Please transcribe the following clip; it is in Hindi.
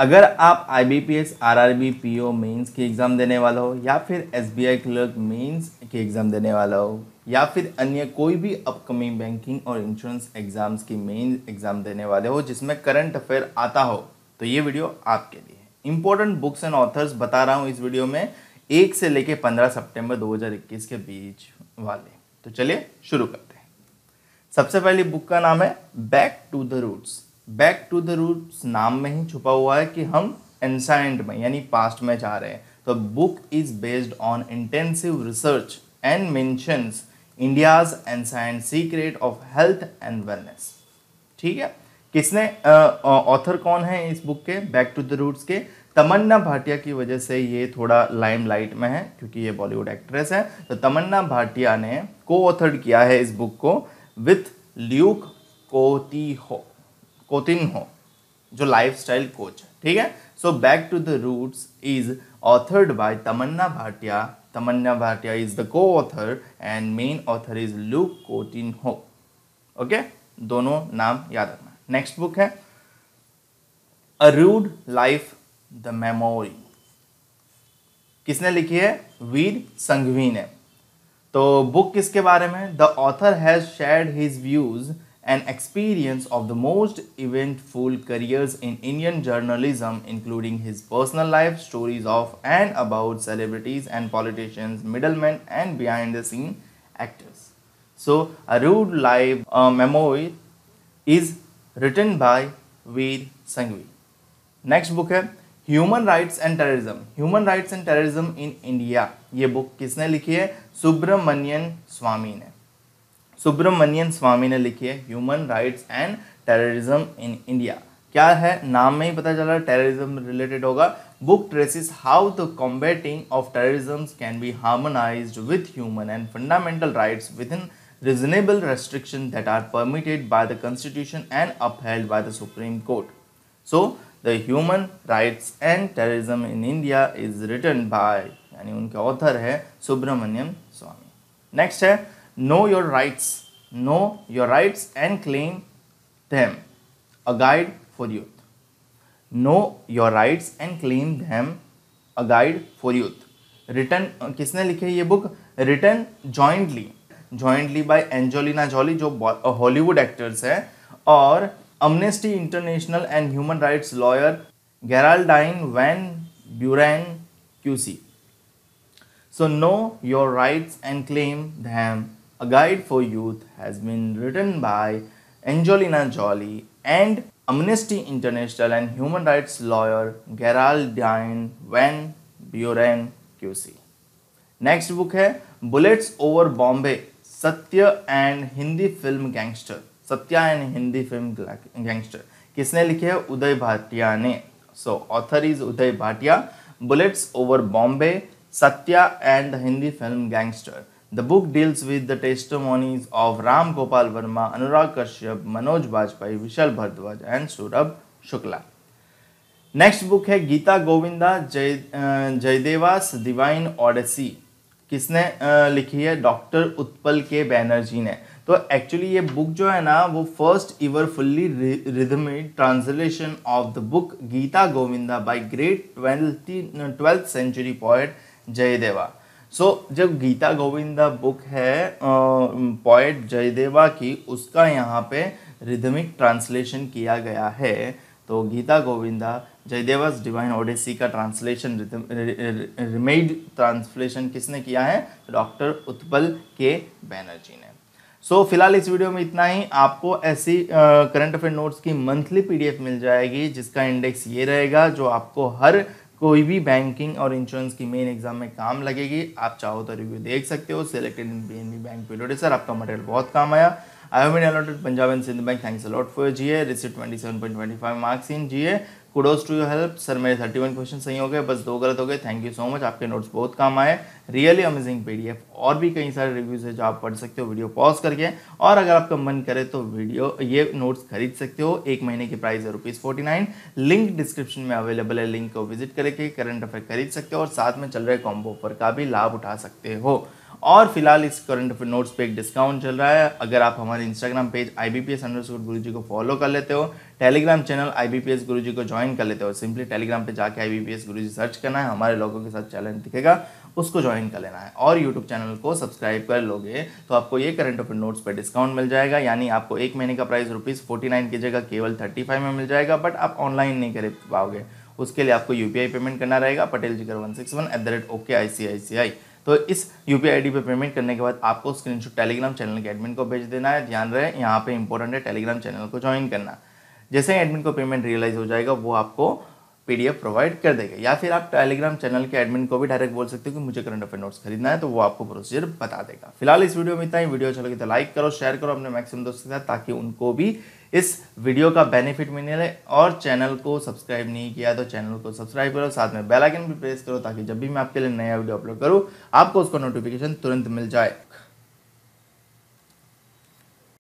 अगर आप I B P S R R B P O mains की एग्ज़ाम देने वाला हो या फिर S B I clerk mains की एग्ज़ाम देने वाला हो या फिर अन्य कोई भी अपकमिंग बैंकिंग और इंश्योरेंस एग्ज़ाम्स की मेन एग्ज़ाम देने वाले हो जिसमें करंट अफेयर आता हो तो ये वीडियो आपके लिए है इंपॉर्टेंट बुक्स एंड ऑथर्स बता रहा हूँ इस वीडियो में एक से लेकर पंद्रह सितंबर 2021 के बीच वाले तो चलिए शुरू करते हैं सबसे पहली बुक का नाम है back to the roots back to the roots नाम में ही छुपा हुआ है कि हम एनसाइंट में यानी पास्ट में जा रहे हैं तो book is based on intensive research and mentions India's ancient secret of health and wellness ठीक है किसने ऑथर कौन है इस बुक के बैक टू द रूट्स के तमन्ना भाटिया की वजह से ये थोड़ा लाइम लाइट में है क्योंकि ये बॉलीवुड एक्ट्रेस है तो तमन्ना भाटिया ने को ऑथर्ड किया है इस बुक को विथ ल्यूक कोती हो कोतिन हो जो लाइफस्टाइल कोच है ठीक है so back to the roots is authored by Tamannaah Bhatia Tamannaah Bhatia is the co author and main author is Luke Coutinho okay दोनों नाम याद रखना नेक्स्ट बुक है a rude life the memory किसने लिखी है वीर संघवी ने तो बुक किसके बारे में the author has shared his views an experience of the most eventful careers in Indian journalism, including his personal life, stories of and about celebrities and politicians, middlemen, and behind the scene actors. So, a rude life uh, memoir is written by Veer Sangvi. Next book is Human Rights and Terrorism. Human Rights and Terrorism in India. This book is written by Subramanian Swamy Subramanian Swamy ने लिखी है human rights and terrorism in India क्या है नाम में ही पता चला टेररिज्म रिलेटेड होगा book traces how the combating of terrorism can be harmonise with human and fundamental rights within reasonable restriction that are permitted by the constitution and upheld by the supreme court so the human rights and terrorism in India is written by यानी उनके ऑथर है सुब्रमण्यम स्वामी नेक्स्ट है know your rights know your rights and claim them a guide for youth know your rights and claim them a guide for youth written किसने लिखी है ये book written jointly jointly by Angelina Jolie जो हॉलीवुड एक्टर्स है और Amnesty International and human rights lawyer Geraldine Van Bueren QC so know your rights and claim them A Guide for Youth has been written by Angelina Jolie and Amnesty International and human rights lawyer Geraldine Van Buren QC. Next book is Bullets Over Bombay Satya and Hindi Film Gangster. Satya and Hindi Film Gangster. किसने लिखी है उदय भाटिया ने so author is Uday Bhatia bullets over Bombay Satya and Hindi film gangster The book deals with the testimonies of Ram Gopal Verma, Anurag Kashyap, Manoj Bajpayee, Vishal Bhardwaj and Surabh Shukla. Next book है गीता गोविंदा जय अं, जयदेवास डिवाइन ऑडेसी किसने अं, लिखी है डॉक्टर उत्पल के बैनर्जी ने तो एक्चुअली ये बुक जो है ना वो first ever fully rhymed translation of the book Gita Govinda by great twelfth twelfth century poet Jayadeva so so, जब गीता गोविंदा बुक है पॉइट जयदेवा की उसका यहाँ पे रिदमिक ट्रांसलेशन किया गया है तो गीता गोविंदा जयदेवास डिवाइन ओडिसी का ट्रांसलेशन रिमेड ट्रांसलेशन किसने किया है डॉक्टर उत्पल के बैनर्जी ने सो so, फिलहाल इस वीडियो में इतना ही आपको ऐसी करंट अफेयर नोट्स की मंथली पीडीएफ मिल जाएगी जिसका इंडेक्स ये रहेगा जो आपको हर कोई भी बैंकिंग और इंश्योरेंस की मेन एग्जाम में काम लगेगी आप चाहो तो रिव्यू देख सकते हो selected in P N B bank पीलोडे सर आपका मटेरियल बहुत काम आया I have been allotted Punjab and Sindh bank thanks a lot for G A receipt twenty seven point twenty five marks in G A kudos to your help sir मेरे थर्टी वन क्वेश्चन सही हो गए बस दो गलत हो गए थैंक यू सो मच आपके नोट्स बहुत काम आए रियली अमेजिंग पी और भी कई सारे रिव्यूज़ है जो आप पढ़ सकते हो वीडियो पॉज करके और अगर आपका मन करे तो वीडियो ये नोट्स खरीद सकते हो एक महीने की प्राइस है rupees forty nine link description में अवेलेबल है लिंक को विजिट करके करंट अफेयर खरीद सकते हो और साथ में चल रहे कॉम्बो ऑफर का भी लाभ उठा सकते हो और फिलहाल इस करंट अफेयर नोट्स पे एक डिस्काउंट चल रहा है अगर आप हमारे Instagram page I B P S under Guru ji को फॉलो कर लेते हो Telegram channel I B P S Guru ji को ज्वाइन ज्वाइन कर लेते हो सिंपली टेलीग्राम पे जाके आई बी गुरु सर्च करना है हमारे लोगों के साथ चैलेंज दिखेगा उसको ज्वाइन कर लेना है और यूट्यूब चैनल को सब्सक्राइब कर लोगे तो आपको ये करंट अफेयर नोट्स पर डिस्काउंट मिल जाएगा यानी आपको एक महीने का प्राइस रुपीज़ फोर्टी नाइन की जगह केवल थर्टी फाइव में मिल जाएगा बट आप ऑनलाइन नहीं कर पाओगे उसके लिए आपको यू पेमेंट करना रहेगा पटेल जीकर one six one eight at the ओके okay I C I C I इस यू पी आई पर पेमेंट करने के बाद आपको स्क्रीनशॉट टेलीग्राम चैनल के एडमिन को भेज देना है ध्यान रहे यहाँ पे इंपॉर्टेंट है टेलीग्राम चैनल को ज्वाइन करना जैसे ही एडमिन को पेमेंट रियलाइज हो जाएगा वो आपको पीडीएफ प्रोवाइड कर देगा या फिर आप टेलीग्राम चैनल के एडमिन को भी डायरेक्ट बोल सकते हो कि मुझे करंट अफेयर नोट्स खरीदना है तो वो आपको प्रोसीजर बता देगा फिलहाल इस वीडियो में इतना ही वीडियो अच्छा लगे तो लाइक करो शेयर करो अपने मैक्सिमम दोस्तों के साथ ताकि उनको भी इस वीडियो का बेनिफिट मिले और चैनल को सब्सक्राइब नहीं किया तो चैनल को सब्सक्राइब करो साथ में बेलाइकन भी प्रेस करो ताकि जब भी मैं आपके लिए नया वीडियो अपलोड करूँ आपको उसका नोटिफिकेशन तुरंत मिल जाए